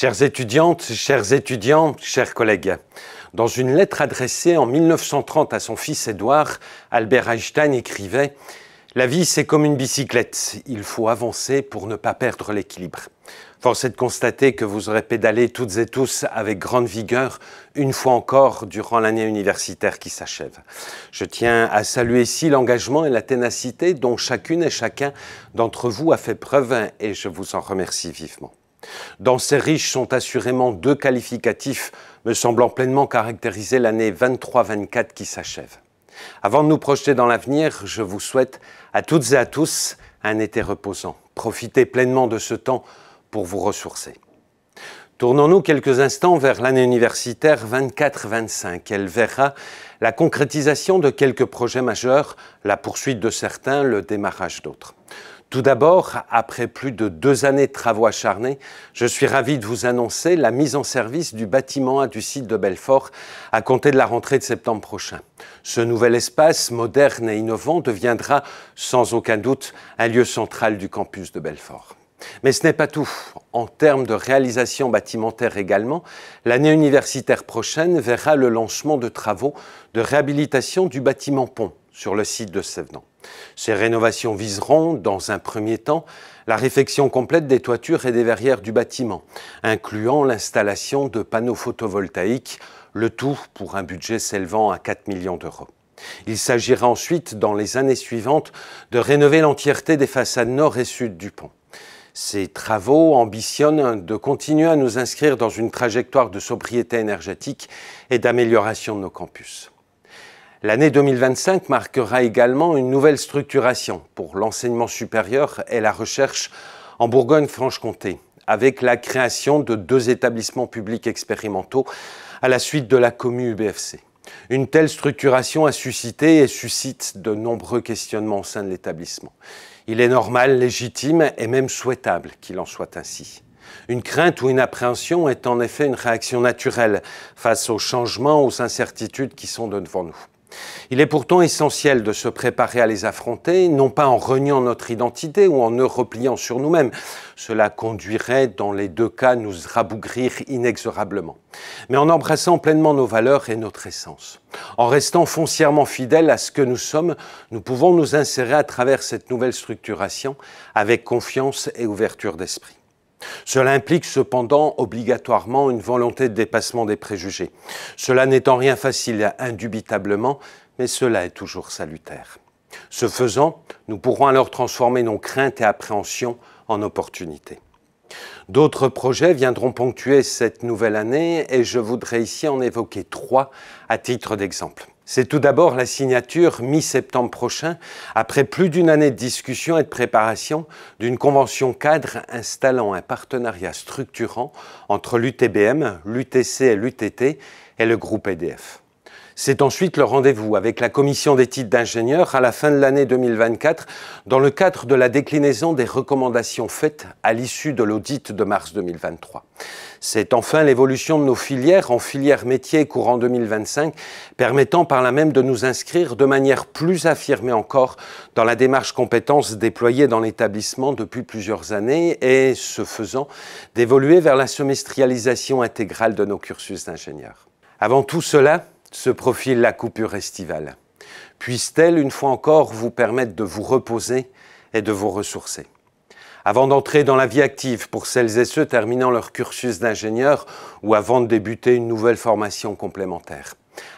Chères étudiantes, chers étudiants, chers collègues, dans une lettre adressée en 1930 à son fils Édouard, Albert Einstein écrivait La vie, c'est comme une bicyclette. Il faut avancer pour ne pas perdre l'équilibre. Force est de constater que vous aurez pédalé toutes et tous avec grande vigueur, une fois encore, durant l'année universitaire qui s'achève. Je tiens à saluer ici l'engagement et la ténacité dont chacune et chacun d'entre vous a fait preuve et je vous en remercie vivement. Dans ces riches sont assurément deux qualificatifs me semblant pleinement caractériser l'année 23-24 qui s'achève. Avant de nous projeter dans l'avenir, je vous souhaite à toutes et à tous un été reposant. Profitez pleinement de ce temps pour vous ressourcer. Tournons-nous quelques instants vers l'année universitaire 24-25. Elle verra la concrétisation de quelques projets majeurs, la poursuite de certains, le démarrage d'autres. Tout d'abord, après plus de deux années de travaux acharnés, je suis ravi de vous annoncer la mise en service du bâtiment A du site de Belfort à compter de la rentrée de septembre prochain. Ce nouvel espace moderne et innovant deviendra sans aucun doute un lieu central du campus de Belfort. Mais ce n'est pas tout. En termes de réalisation bâtimentaire également, l'année universitaire prochaine verra le lancement de travaux de réhabilitation du bâtiment pont sur le site de Sévenant. Ces rénovations viseront, dans un premier temps, la réfection complète des toitures et des verrières du bâtiment, incluant l'installation de panneaux photovoltaïques, le tout pour un budget s'élevant à 4 millions d'euros. Il s'agira ensuite, dans les années suivantes, de rénover l'entièreté des façades nord et sud du pont. Ces travaux ambitionnent de continuer à nous inscrire dans une trajectoire de sobriété énergétique et d'amélioration de nos campus. L'année 2025 marquera également une nouvelle structuration pour l'enseignement supérieur et la recherche en Bourgogne-Franche-Comté, avec la création de deux établissements publics expérimentaux à la suite de la commu UBFC. Une telle structuration a suscité et suscite de nombreux questionnements au sein de l'établissement. Il est normal, légitime et même souhaitable qu'il en soit ainsi. Une crainte ou une appréhension est en effet une réaction naturelle face aux changements, aux incertitudes qui sont devant nous. Il est pourtant essentiel de se préparer à les affronter, non pas en reniant notre identité ou en nous repliant sur nous-mêmes. Cela conduirait dans les deux cas nous rabougrir inexorablement, mais en embrassant pleinement nos valeurs et notre essence. En restant foncièrement fidèles à ce que nous sommes, nous pouvons nous insérer à travers cette nouvelle structuration avec confiance et ouverture d'esprit. Cela implique cependant obligatoirement une volonté de dépassement des préjugés. Cela n'est en rien facile, indubitablement, mais cela est toujours salutaire. Ce faisant, nous pourrons alors transformer nos craintes et appréhensions en opportunités. D'autres projets viendront ponctuer cette nouvelle année et je voudrais ici en évoquer trois à titre d'exemple. C'est tout d'abord la signature mi-septembre prochain, après plus d'une année de discussion et de préparation, d'une convention cadre installant un partenariat structurant entre l'UTBM, l'UTC et l'UTT et le groupe EDF. C'est ensuite le rendez-vous avec la commission des titres d'ingénieurs à la fin de l'année 2024 dans le cadre de la déclinaison des recommandations faites à l'issue de l'audit de mars 2023. C'est enfin l'évolution de nos filières en filières métier courant 2025, permettant par là même de nous inscrire de manière plus affirmée encore dans la démarche compétences déployée dans l'établissement depuis plusieurs années et, ce faisant, d'évoluer vers la semestrialisation intégrale de nos cursus d'ingénieurs. Avant tout cela, se profile la coupure estivale. Puisse-t-elle, une fois encore, vous permettre de vous reposer et de vous ressourcer. Avant d'entrer dans la vie active pour celles et ceux terminant leur cursus d'ingénieur ou avant de débuter une nouvelle formation complémentaire.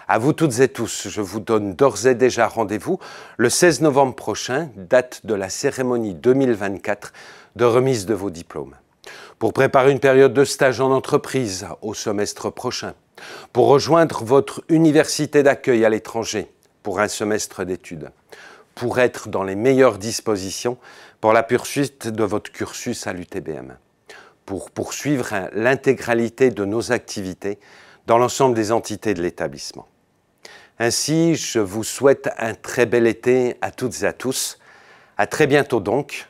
À vous toutes et tous, je vous donne d'ores et déjà rendez-vous le 16 novembre prochain, date de la cérémonie 2024 de remise de vos diplômes pour préparer une période de stage en entreprise au semestre prochain, pour rejoindre votre université d'accueil à l'étranger pour un semestre d'études, pour être dans les meilleures dispositions pour la poursuite de votre cursus à l'UTBM, pour poursuivre l'intégralité de nos activités dans l'ensemble des entités de l'établissement. Ainsi, je vous souhaite un très bel été à toutes et à tous. À très bientôt donc,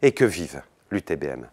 et que vive l'UTBM.